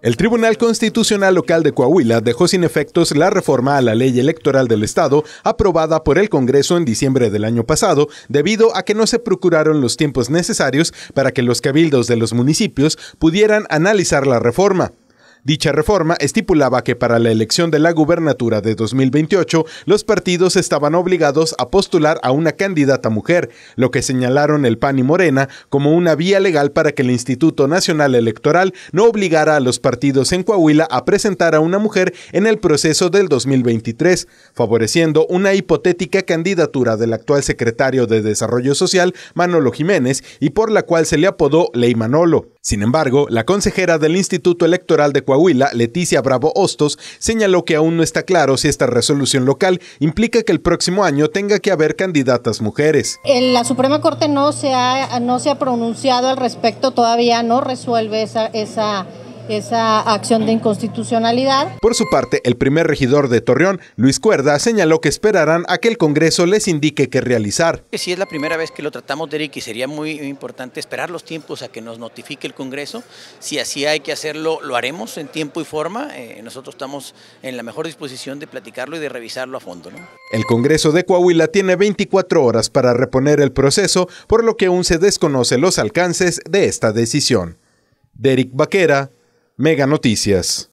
El Tribunal Constitucional Local de Coahuila dejó sin efectos la reforma a la ley electoral del Estado aprobada por el Congreso en diciembre del año pasado debido a que no se procuraron los tiempos necesarios para que los cabildos de los municipios pudieran analizar la reforma. Dicha reforma estipulaba que para la elección de la gubernatura de 2028, los partidos estaban obligados a postular a una candidata mujer, lo que señalaron el PAN y Morena como una vía legal para que el Instituto Nacional Electoral no obligara a los partidos en Coahuila a presentar a una mujer en el proceso del 2023, favoreciendo una hipotética candidatura del actual secretario de Desarrollo Social, Manolo Jiménez, y por la cual se le apodó Ley Manolo. Sin embargo, la consejera del Instituto Electoral de Coahuila, Leticia Bravo Hostos, señaló que aún no está claro si esta resolución local implica que el próximo año tenga que haber candidatas mujeres. La Suprema Corte no se ha, no se ha pronunciado al respecto, todavía no resuelve esa, esa esa acción de inconstitucionalidad. Por su parte, el primer regidor de Torreón, Luis Cuerda, señaló que esperarán a que el Congreso les indique qué realizar. Si es la primera vez que lo tratamos, Derek, y sería muy importante esperar los tiempos a que nos notifique el Congreso. Si así hay que hacerlo, lo haremos en tiempo y forma. Eh, nosotros estamos en la mejor disposición de platicarlo y de revisarlo a fondo. El Congreso de Coahuila tiene 24 horas para reponer el proceso, por lo que aún se desconoce los alcances de esta decisión. Derek Baquera. Mega Noticias.